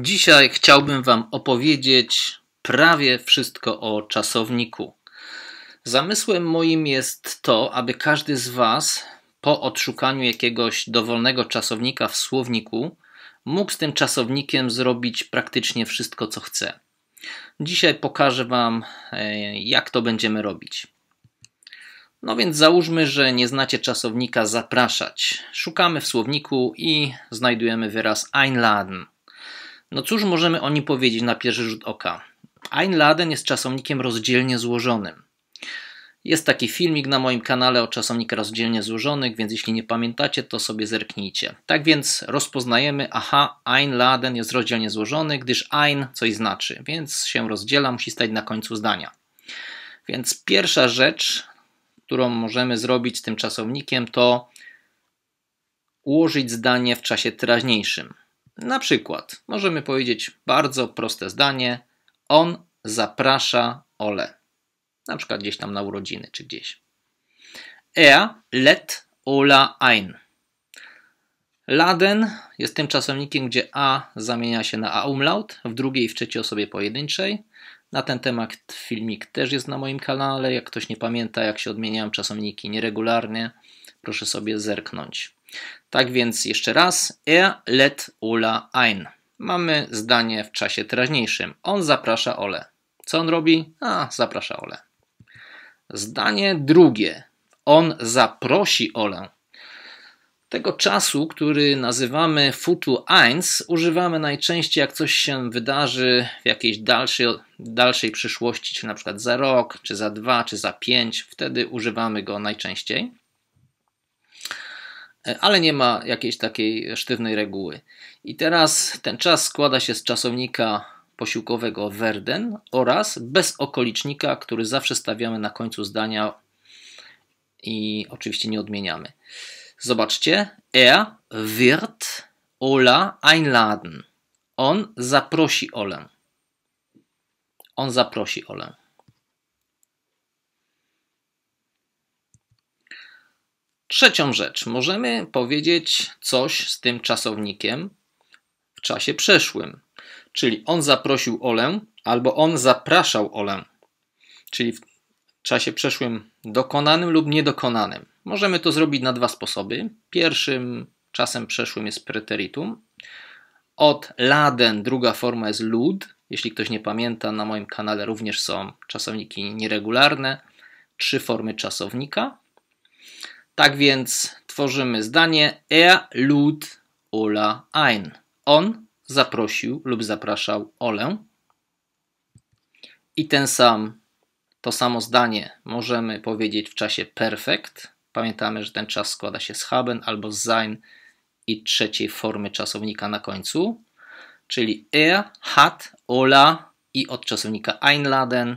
Dzisiaj chciałbym Wam opowiedzieć prawie wszystko o czasowniku. Zamysłem moim jest to, aby każdy z Was po odszukaniu jakiegoś dowolnego czasownika w słowniku mógł z tym czasownikiem zrobić praktycznie wszystko, co chce. Dzisiaj pokażę Wam, e, jak to będziemy robić. No więc załóżmy, że nie znacie czasownika zapraszać. Szukamy w słowniku i znajdujemy wyraz einladen. No cóż możemy o nim powiedzieć na pierwszy rzut oka? Ein Laden jest czasownikiem rozdzielnie złożonym. Jest taki filmik na moim kanale o czasownikach rozdzielnie złożonych, więc jeśli nie pamiętacie, to sobie zerknijcie. Tak więc rozpoznajemy, aha, ein Laden jest rozdzielnie złożony, gdyż ein coś znaczy, więc się rozdziela, musi stać na końcu zdania. Więc pierwsza rzecz, którą możemy zrobić z tym czasownikiem, to ułożyć zdanie w czasie teraźniejszym. Na przykład możemy powiedzieć bardzo proste zdanie: On zaprasza Ole. Na przykład gdzieś tam na urodziny czy gdzieś. Er let Ola ein. Laden jest tym czasownikiem, gdzie a zamienia się na a umlaut w drugiej i w trzeciej osobie pojedynczej. Na ten temat filmik też jest na moim kanale. Jak ktoś nie pamięta, jak się odmieniałem czasowniki nieregularnie, proszę sobie zerknąć. Tak więc jeszcze raz, er lädt Ola ein. Mamy zdanie w czasie teraźniejszym. On zaprasza Ole. Co on robi? A, zaprasza Ole. Zdanie drugie. On zaprosi Olę. Tego czasu, który nazywamy futu eins, używamy najczęściej, jak coś się wydarzy w jakiejś dalszej, dalszej przyszłości, czy na przykład za rok, czy za dwa, czy za pięć. Wtedy używamy go najczęściej ale nie ma jakiejś takiej sztywnej reguły. I teraz ten czas składa się z czasownika posiłkowego werden oraz bez okolicznika, który zawsze stawiamy na końcu zdania i oczywiście nie odmieniamy. Zobaczcie, er wird Ola einladen. On zaprosi Olę. On zaprosi Olę. Trzecią rzecz, możemy powiedzieć coś z tym czasownikiem w czasie przeszłym. Czyli on zaprosił Olę, albo on zapraszał Olę. Czyli w czasie przeszłym dokonanym lub niedokonanym. Możemy to zrobić na dwa sposoby. Pierwszym czasem przeszłym jest preteritum. Od laden druga forma jest lud. Jeśli ktoś nie pamięta, na moim kanale również są czasowniki nieregularne, trzy formy czasownika. Tak więc tworzymy zdanie Er lud Ola ein. On zaprosił lub zapraszał Olę. I ten sam, to samo zdanie możemy powiedzieć w czasie perfekt. Pamiętamy, że ten czas składa się z haben albo z sein i trzeciej formy czasownika na końcu. Czyli er hat Ola i od czasownika einladen.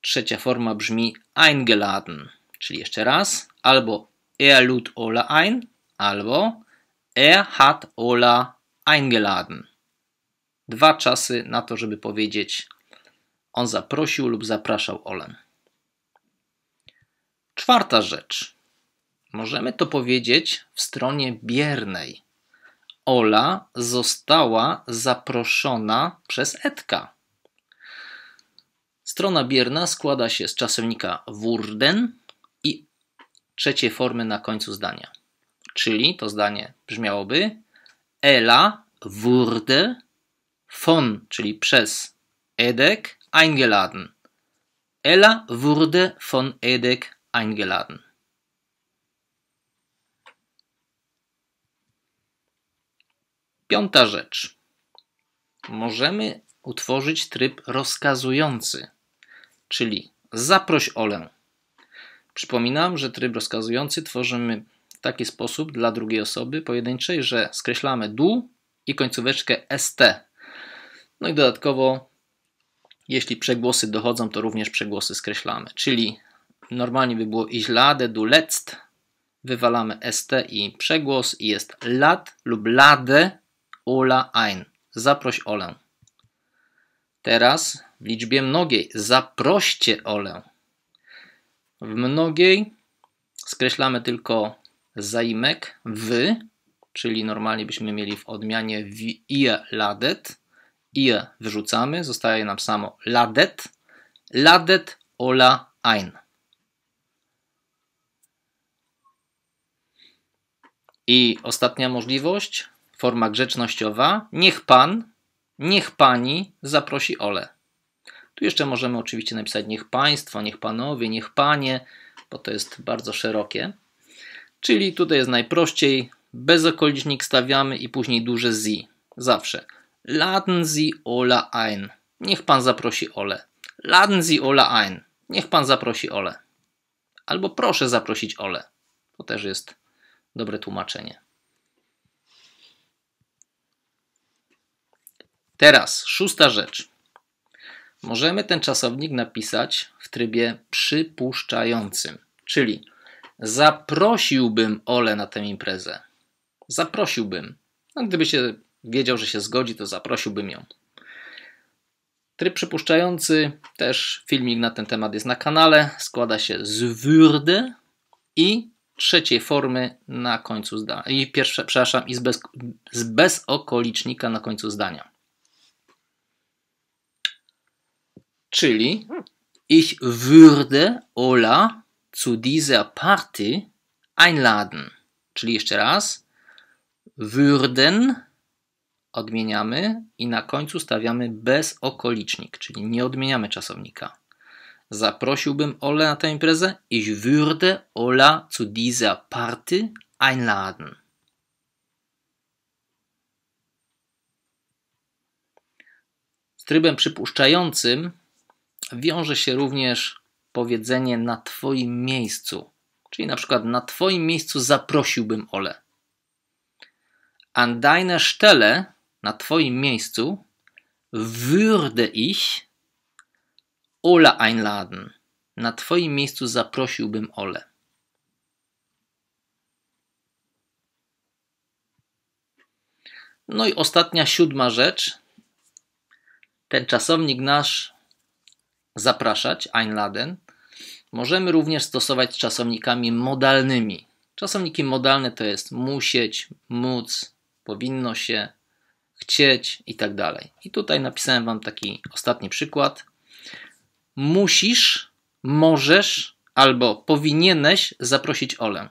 Trzecia forma brzmi eingeladen. Czyli jeszcze raz, albo er lud Ola ein, albo er hat Ola eingeladen. Dwa czasy na to, żeby powiedzieć on zaprosił lub zapraszał Olę. Czwarta rzecz. Możemy to powiedzieć w stronie biernej. Ola została zaproszona przez Edka. Strona bierna składa się z czasownika wurden, trzeciej formy na końcu zdania. Czyli to zdanie brzmiałoby Ela wurde von, czyli przez Edek eingeladen. Ela wurde von Edek eingeladen. Piąta rzecz. Możemy utworzyć tryb rozkazujący, czyli zaproś Olę Przypominam, że tryb rozkazujący tworzymy w taki sposób dla drugiej osoby pojedynczej, że skreślamy dół i końcóweczkę ST. No i dodatkowo, jeśli przegłosy dochodzą, to również przegłosy skreślamy. Czyli normalnie by było ich lade du letzt, wywalamy ST i przegłos i jest lat lub lade Ola ein. Zaproś Olę. Teraz w liczbie mnogiej zaproście Olę. W mnogiej skreślamy tylko zaimek wy, czyli normalnie byśmy mieli w odmianie i ladet. I wyrzucamy, zostaje nam samo ladet. Ladet ola ein. I ostatnia możliwość, forma grzecznościowa. Niech pan, niech pani zaprosi Ole. Tu jeszcze możemy oczywiście napisać niech państwo, niech panowie, niech panie, bo to jest bardzo szerokie. Czyli tutaj jest najprościej, okolicznik stawiamy i później duże z. Zawsze. Laden Sie Ola ein. Niech pan zaprosi Ole. Laden Sie Ola ein. Niech pan zaprosi Ole. Albo proszę zaprosić Ole. To też jest dobre tłumaczenie. Teraz szósta rzecz możemy ten czasownik napisać w trybie przypuszczającym, czyli zaprosiłbym Ole na tę imprezę. Zaprosiłbym. No, gdyby się wiedział, że się zgodzi, to zaprosiłbym ją. Tryb przypuszczający, też filmik na ten temat jest na kanale, składa się z würde i trzeciej formy na końcu zdania. I pierwsze, przepraszam, i z, bez, z bezokolicznika na końcu zdania. Czyli hmm. ich würde Ola zu dieser Party einladen. Czyli jeszcze raz. Würden odmieniamy i na końcu stawiamy bez okolicznik, czyli nie odmieniamy czasownika. Zaprosiłbym Ole na tę imprezę. Ich würde Ola zu dieser Party einladen. Z trybem przypuszczającym wiąże się również powiedzenie na Twoim miejscu. Czyli na przykład na Twoim miejscu zaprosiłbym Ole. An deiner Stelle, na Twoim miejscu, würde ich Ole einladen. Na Twoim miejscu zaprosiłbym Ole. No i ostatnia, siódma rzecz. Ten czasownik nasz zapraszać, einladen, możemy również stosować czasownikami modalnymi. Czasowniki modalne to jest musieć, móc, powinno się, chcieć i tak dalej. I tutaj napisałem Wam taki ostatni przykład. Musisz, możesz albo powinieneś zaprosić Olę.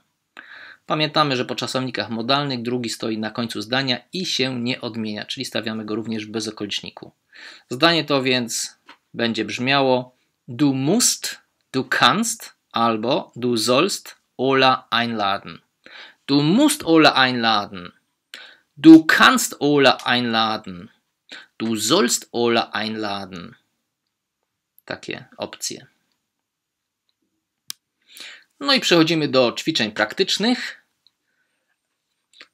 Pamiętamy, że po czasownikach modalnych drugi stoi na końcu zdania i się nie odmienia, czyli stawiamy go również bez okoliczniku. Zdanie to więc będzie brzmiało Du musst, du kannst albo du sollst Ola einladen. Du musst Ola einladen. Du kannst Ola einladen. Du sollst Ola einladen. Takie opcje. No i przechodzimy do ćwiczeń praktycznych.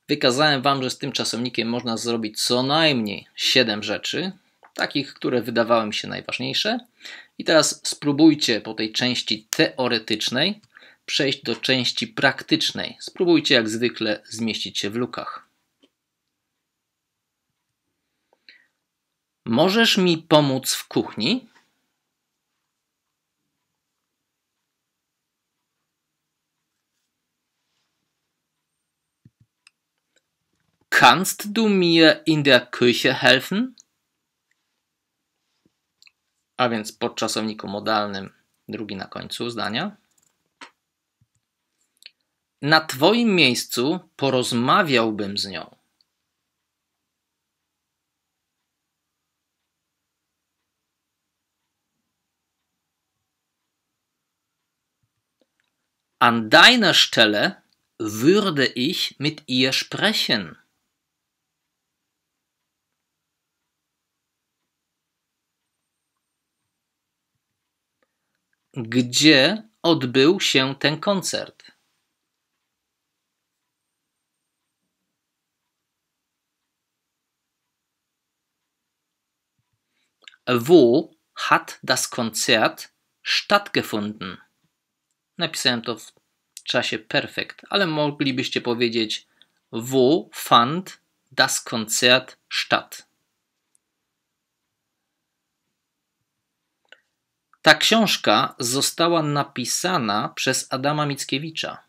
Wykazałem Wam, że z tym czasownikiem można zrobić co najmniej 7 rzeczy takich, które wydawały mi się najważniejsze. I teraz spróbujcie po tej części teoretycznej przejść do części praktycznej. Spróbujcie jak zwykle zmieścić się w lukach. Możesz mi pomóc w kuchni? Kannst du mir in der Küche helfen? a więc po czasowniku modalnym, drugi na końcu zdania. Na Twoim miejscu porozmawiałbym z nią. An deiner Stelle würde ich mit ihr sprechen. Gdzie odbył się ten koncert? Wo hat das Konzert stattgefunden? Napisałem to w czasie perfekt, ale moglibyście powiedzieć Wo fand das Konzert statt? Ta książka została napisana przez Adama Mickiewicza.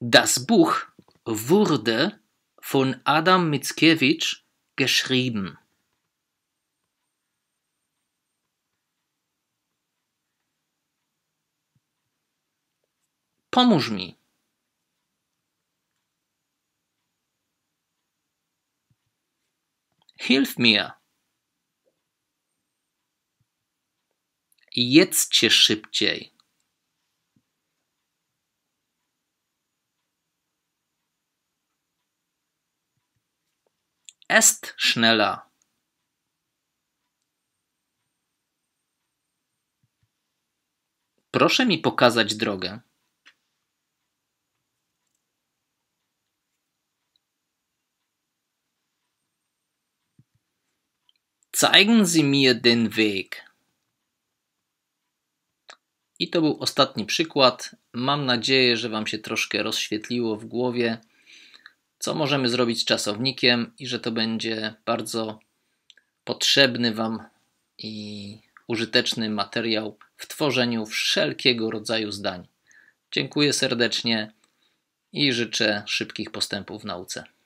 Das Buch wurde von Adam Mickiewicz geschrieben. Pomóż mi. Hilf mir! Jedzcie szybciej! Est schneller! Proszę mi pokazać drogę. Zeigen Sie mir den Weg. I to był ostatni przykład. Mam nadzieję, że Wam się troszkę rozświetliło w głowie, co możemy zrobić z czasownikiem i że to będzie bardzo potrzebny Wam i użyteczny materiał w tworzeniu wszelkiego rodzaju zdań. Dziękuję serdecznie i życzę szybkich postępów w nauce.